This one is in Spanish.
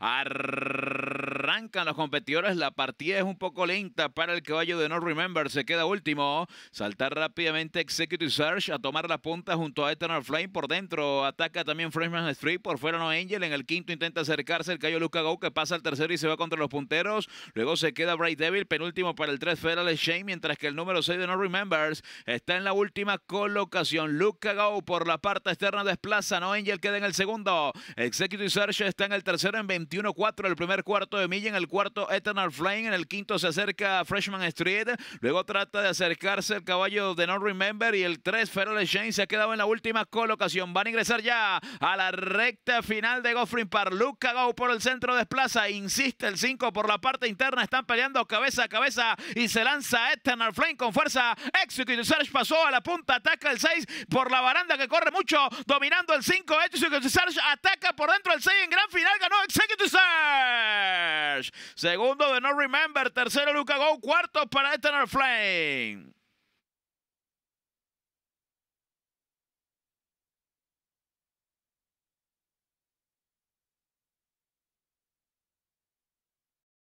Arr en los competidores. La partida es un poco lenta para el caballo de No Remember. Se queda último. Saltar rápidamente Executive Search a tomar la punta junto a Eternal Flame por dentro. Ataca también Freshman Street. Por fuera No Angel. En el quinto intenta acercarse el caballo Luca Go que pasa al tercero y se va contra los punteros. Luego se queda Bright Devil. Penúltimo para el 3 Federal Shane. Mientras que el número 6 de No Remembers está en la última colocación. Luca Go por la parte externa desplaza. No Angel queda en el segundo. Executive Search está en el tercero en 21-4. El primer cuarto de milla en el el cuarto Eternal Flame, en el quinto se acerca Freshman Street, luego trata de acercarse el caballo de No Remember y el 3 Feral Exchange se ha quedado en la última colocación. Van a ingresar ya a la recta final de Goffrin Park. Luca Go por el centro desplaza, insiste el 5 por la parte interna, están peleando cabeza a cabeza y se lanza Eternal Flame con fuerza. Execute Search pasó a la punta, ataca el 6 por la baranda que corre mucho, dominando el 5. Execute Search ataca por dentro el 6 en gran final, ganó Execute Segundo, de No Remember. Tercero, Luca Go. Cuarto, para Eternal Flame.